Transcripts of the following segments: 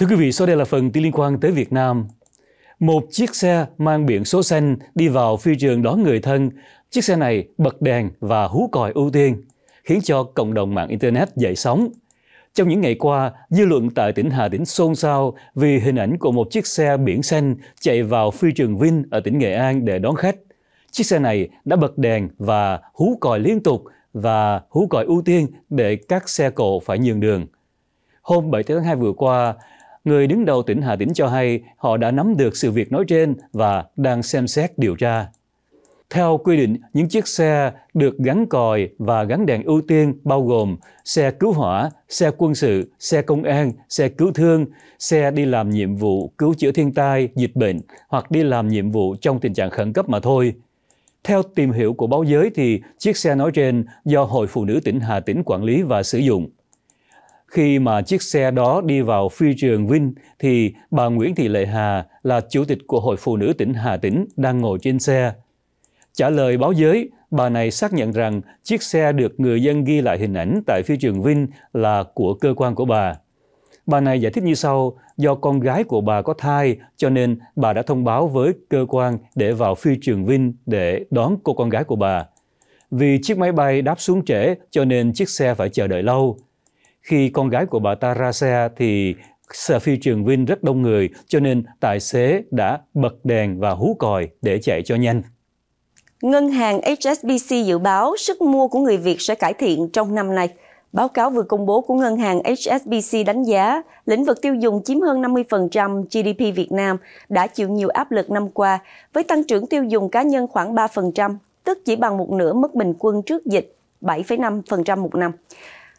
Thưa quý vị, sau đây là phần tin liên quan tới Việt Nam. Một chiếc xe mang biển số xanh đi vào phi trường đón người thân. Chiếc xe này bật đèn và hú còi ưu tiên, khiến cho cộng đồng mạng Internet dậy sóng. Trong những ngày qua, dư luận tại tỉnh Hà Tĩnh xôn xao vì hình ảnh của một chiếc xe biển xanh chạy vào phi trường Vinh ở tỉnh Nghệ An để đón khách. Chiếc xe này đã bật đèn và hú còi liên tục và hú còi ưu tiên để các xe cộ phải nhường đường. Hôm 7 tháng 2 vừa qua, người đứng đầu tỉnh Hà Tĩnh cho hay họ đã nắm được sự việc nói trên và đang xem xét điều tra. Theo quy định, những chiếc xe được gắn còi và gắn đèn ưu tiên bao gồm xe cứu hỏa, xe quân sự, xe công an, xe cứu thương, xe đi làm nhiệm vụ cứu chữa thiên tai, dịch bệnh hoặc đi làm nhiệm vụ trong tình trạng khẩn cấp mà thôi. Theo tìm hiểu của báo giới thì chiếc xe nói trên do Hội Phụ nữ tỉnh Hà Tĩnh quản lý và sử dụng khi mà chiếc xe đó đi vào phi trường Vinh thì bà Nguyễn Thị Lệ Hà là chủ tịch của Hội Phụ nữ tỉnh Hà Tĩnh đang ngồi trên xe. Trả lời báo giới, bà này xác nhận rằng chiếc xe được người dân ghi lại hình ảnh tại phi trường Vinh là của cơ quan của bà. Bà này giải thích như sau, do con gái của bà có thai cho nên bà đã thông báo với cơ quan để vào phi trường Vinh để đón cô con gái của bà. Vì chiếc máy bay đáp xuống trễ cho nên chiếc xe phải chờ đợi lâu khi con gái của bà ta ra xe thì xe phi trường Vin rất đông người, cho nên tài xế đã bật đèn và hú còi để chạy cho nhanh. Ngân hàng HSBC dự báo sức mua của người Việt sẽ cải thiện trong năm nay. Báo cáo vừa công bố của ngân hàng HSBC đánh giá lĩnh vực tiêu dùng chiếm hơn 50% GDP Việt Nam đã chịu nhiều áp lực năm qua, với tăng trưởng tiêu dùng cá nhân khoảng 3%, tức chỉ bằng một nửa mức bình quân trước dịch 7,5% một năm.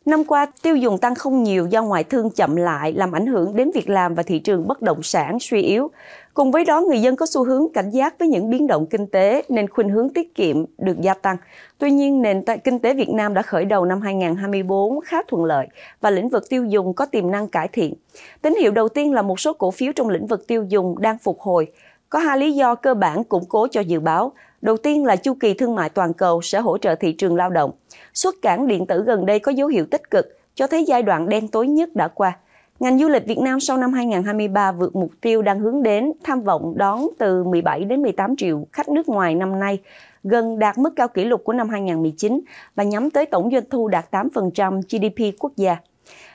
Năm qua, tiêu dùng tăng không nhiều do ngoại thương chậm lại làm ảnh hưởng đến việc làm và thị trường bất động sản suy yếu. Cùng với đó, người dân có xu hướng cảnh giác với những biến động kinh tế nên khuynh hướng tiết kiệm được gia tăng. Tuy nhiên, nền kinh tế Việt Nam đã khởi đầu năm 2024 khá thuận lợi và lĩnh vực tiêu dùng có tiềm năng cải thiện. Tín hiệu đầu tiên là một số cổ phiếu trong lĩnh vực tiêu dùng đang phục hồi. Có hai lý do cơ bản củng cố cho dự báo. Đầu tiên là chu kỳ thương mại toàn cầu sẽ hỗ trợ thị trường lao động. Xuất cảng điện tử gần đây có dấu hiệu tích cực, cho thấy giai đoạn đen tối nhất đã qua. Ngành du lịch Việt Nam sau năm 2023 vượt mục tiêu đang hướng đến tham vọng đón từ 17 đến 18 triệu khách nước ngoài năm nay, gần đạt mức cao kỷ lục của năm 2019 và nhắm tới tổng doanh thu đạt 8% GDP quốc gia.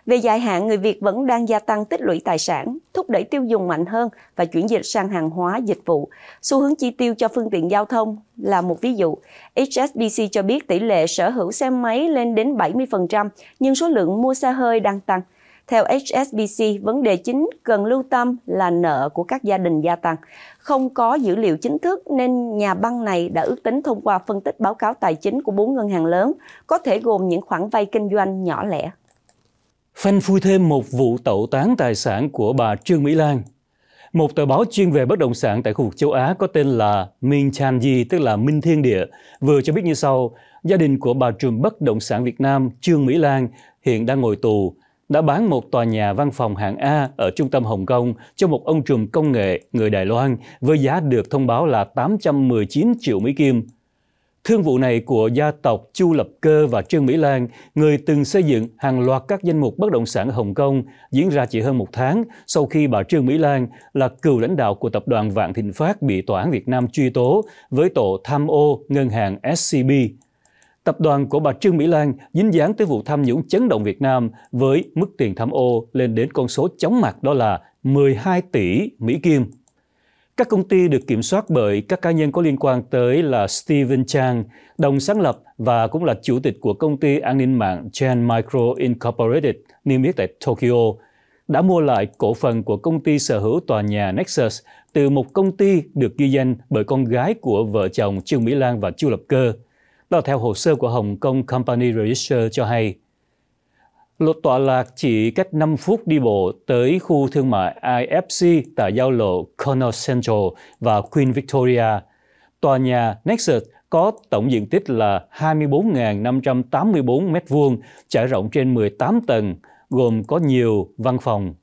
Về dài hạn, người Việt vẫn đang gia tăng tích lũy tài sản, thúc đẩy tiêu dùng mạnh hơn và chuyển dịch sang hàng hóa, dịch vụ. Xu hướng chi tiêu cho phương tiện giao thông là một ví dụ. HSBC cho biết tỷ lệ sở hữu xe máy lên đến 70%, nhưng số lượng mua xe hơi đang tăng. Theo HSBC, vấn đề chính cần lưu tâm là nợ của các gia đình gia tăng. Không có dữ liệu chính thức nên nhà băng này đã ước tính thông qua phân tích báo cáo tài chính của bốn ngân hàng lớn, có thể gồm những khoản vay kinh doanh nhỏ lẻ phanh phui thêm một vụ tẩu tán tài sản của bà Trương Mỹ Lan. Một tờ báo chuyên về bất động sản tại khu vực châu Á có tên là Minh Chan Di, tức là Minh Thiên Địa, vừa cho biết như sau, gia đình của bà trùm bất động sản Việt Nam Trương Mỹ Lan hiện đang ngồi tù, đã bán một tòa nhà văn phòng hạng A ở trung tâm Hồng Kông cho một ông trùm công nghệ người Đài Loan với giá được thông báo là 819 triệu Mỹ Kim, Thương vụ này của gia tộc Chu Lập Cơ và Trương Mỹ Lan, người từng xây dựng hàng loạt các danh mục bất động sản ở Hồng Kông, diễn ra chỉ hơn một tháng sau khi bà Trương Mỹ Lan là cựu lãnh đạo của tập đoàn Vạn Thịnh Phát bị Tòa án Việt Nam truy tố với tội tham ô ngân hàng SCB. Tập đoàn của bà Trương Mỹ Lan dính dáng tới vụ tham nhũng chấn động Việt Nam với mức tiền tham ô lên đến con số chóng mặt đó là 12 tỷ Mỹ Kim. Các công ty được kiểm soát bởi các cá nhân có liên quan tới là Steven Chang, đồng sáng lập và cũng là chủ tịch của công ty an ninh mạng Chen Micro Incorporated niêm yết tại Tokyo, đã mua lại cổ phần của công ty sở hữu tòa nhà Nexus từ một công ty được ghi danh bởi con gái của vợ chồng Trương Mỹ Lan và Chu Lập Cơ. Đó theo hồ sơ của Hồng Kông Company Register cho hay – Lột tọa lạc chỉ cách 5 phút đi bộ tới khu thương mại IFC tại giao lộ Connor Central và Queen Victoria. Tòa nhà Nexus có tổng diện tích là 24.584 m2, trải rộng trên 18 tầng, gồm có nhiều văn phòng.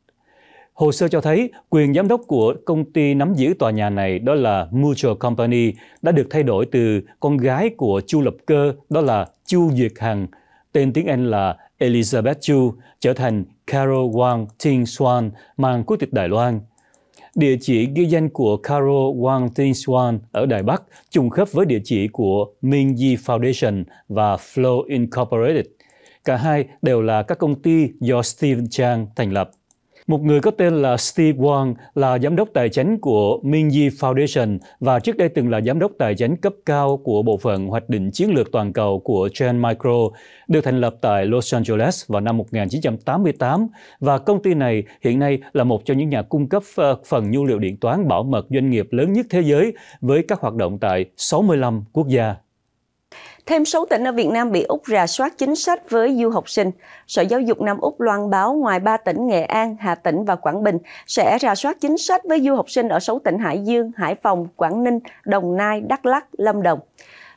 Hồ sơ cho thấy quyền giám đốc của công ty nắm giữ tòa nhà này đó là Mutual Company đã được thay đổi từ con gái của Chu Lập Cơ đó là Chu Duyệt Hằng, tên tiếng Anh là Elizabeth Chu trở thành Carol Wang Ting Xuan mang quốc tịch Đài Loan. Địa chỉ ghi danh của Carol Wang Ting Xuan ở Đài Bắc trùng khớp với địa chỉ của Ming Yi Foundation và Flow Incorporated. Cả hai đều là các công ty do Steve Chang thành lập. Một người có tên là Steve Wang là giám đốc tài chính của Mingyi Foundation và trước đây từng là giám đốc tài chính cấp cao của bộ phận hoạch định chiến lược toàn cầu của Gen Micro, được thành lập tại Los Angeles vào năm 1988 và công ty này hiện nay là một trong những nhà cung cấp ờ, phần nhu liệu điện toán bảo mật doanh nghiệp lớn nhất thế giới với các hoạt động tại 65 quốc gia. Thêm 6 tỉnh ở Việt Nam bị Úc rà soát chính sách với du học sinh. Sở Giáo dục Nam Úc loan báo ngoài 3 tỉnh Nghệ An, Hà Tĩnh và Quảng Bình sẽ rà soát chính sách với du học sinh ở 6 tỉnh Hải Dương, Hải Phòng, Quảng Ninh, Đồng Nai, Đắk Lắk, Lâm Đồng.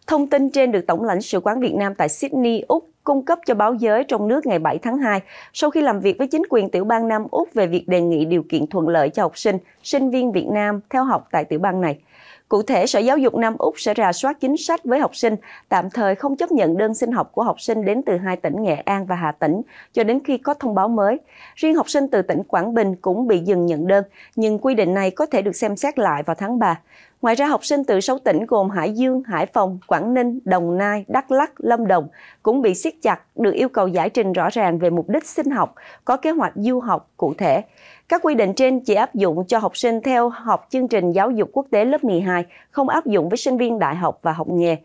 Thông tin trên được Tổng lãnh sự quán Việt Nam tại Sydney, Úc cung cấp cho báo giới trong nước ngày 7 tháng 2 sau khi làm việc với chính quyền tiểu bang Nam Úc về việc đề nghị điều kiện thuận lợi cho học sinh, sinh viên Việt Nam theo học tại tiểu bang này. Cụ thể, Sở Giáo dục Nam Úc sẽ rà soát chính sách với học sinh, tạm thời không chấp nhận đơn xin học của học sinh đến từ hai tỉnh Nghệ An và Hà Tĩnh cho đến khi có thông báo mới. Riêng học sinh từ tỉnh Quảng Bình cũng bị dừng nhận đơn, nhưng quy định này có thể được xem xét lại vào tháng 3. Ngoài ra, học sinh từ 6 tỉnh gồm Hải Dương, Hải Phòng, Quảng Ninh, Đồng Nai, Đắk Lắc, Lâm Đồng cũng bị siết chặt, được yêu cầu giải trình rõ ràng về mục đích sinh học, có kế hoạch du học cụ thể. Các quy định trên chỉ áp dụng cho học sinh theo học chương trình giáo dục quốc tế lớp 12, không áp dụng với sinh viên đại học và học nghề.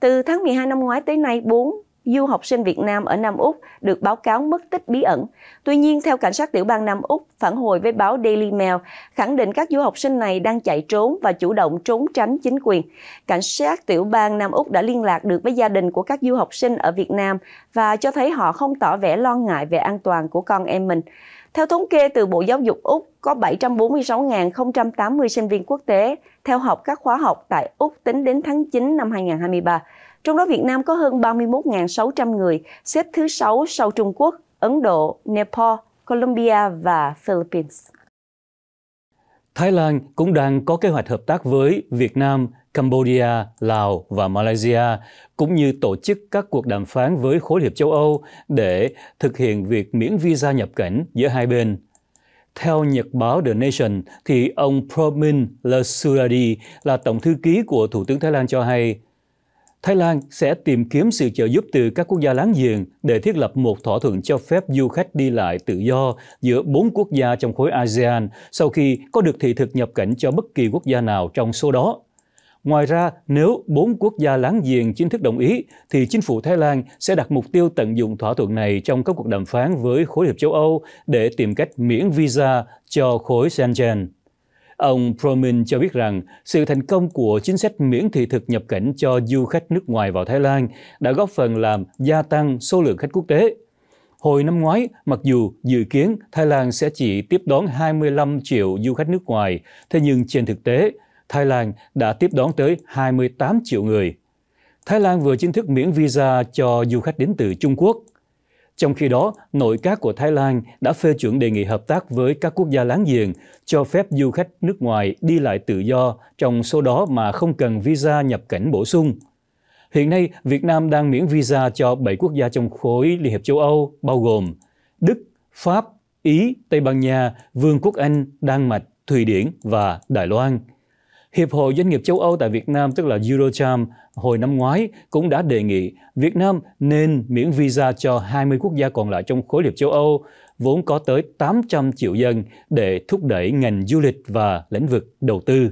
Từ tháng 12 năm ngoái tới nay, 4 du học sinh Việt Nam ở Nam Úc được báo cáo mất tích bí ẩn. Tuy nhiên, theo cảnh sát tiểu bang Nam Úc phản hồi với báo Daily Mail, khẳng định các du học sinh này đang chạy trốn và chủ động trốn tránh chính quyền. Cảnh sát tiểu bang Nam Úc đã liên lạc được với gia đình của các du học sinh ở Việt Nam và cho thấy họ không tỏ vẻ lo ngại về an toàn của con em mình. Theo thống kê từ Bộ Giáo dục Úc, có 746.080 sinh viên quốc tế theo học các khóa học tại Úc tính đến tháng 9 năm 2023. Trong đó Việt Nam có hơn 31.600 người, xếp thứ 6 sau Trung Quốc, Ấn Độ, Nepal, Colombia và Philippines. Thái Lan cũng đang có kế hoạch hợp tác với Việt Nam, Cambodia, Lào và Malaysia, cũng như tổ chức các cuộc đàm phán với khối hiệp châu Âu để thực hiện việc miễn visa nhập cảnh giữa hai bên. Theo nhật báo The Nation, thì ông Promin Lasuradi là tổng thư ký của Thủ tướng Thái Lan cho hay, Thái Lan sẽ tìm kiếm sự trợ giúp từ các quốc gia láng giềng để thiết lập một thỏa thuận cho phép du khách đi lại tự do giữa bốn quốc gia trong khối ASEAN sau khi có được thị thực nhập cảnh cho bất kỳ quốc gia nào trong số đó. Ngoài ra, nếu bốn quốc gia láng giềng chính thức đồng ý, thì chính phủ Thái Lan sẽ đặt mục tiêu tận dụng thỏa thuận này trong các cuộc đàm phán với khối hiệp châu Âu để tìm cách miễn visa cho khối Schengen. Ông Promin cho biết rằng sự thành công của chính sách miễn thị thực nhập cảnh cho du khách nước ngoài vào Thái Lan đã góp phần làm gia tăng số lượng khách quốc tế. Hồi năm ngoái, mặc dù dự kiến Thái Lan sẽ chỉ tiếp đón 25 triệu du khách nước ngoài, thế nhưng trên thực tế, Thái Lan đã tiếp đón tới 28 triệu người. Thái Lan vừa chính thức miễn visa cho du khách đến từ Trung Quốc. Trong khi đó, nội các của Thái Lan đã phê chuẩn đề nghị hợp tác với các quốc gia láng giềng cho phép du khách nước ngoài đi lại tự do, trong số đó mà không cần visa nhập cảnh bổ sung. Hiện nay, Việt Nam đang miễn visa cho 7 quốc gia trong khối Liên hiệp châu Âu, bao gồm Đức, Pháp, Ý, Tây Ban Nha, Vương quốc Anh, Đan Mạch, Thụy Điển và Đài Loan. Hiệp hội Doanh nghiệp châu Âu tại Việt Nam, tức là Eurocharm, hồi năm ngoái cũng đã đề nghị Việt Nam nên miễn visa cho 20 quốc gia còn lại trong khối liệp châu Âu, vốn có tới 800 triệu dân để thúc đẩy ngành du lịch và lĩnh vực đầu tư.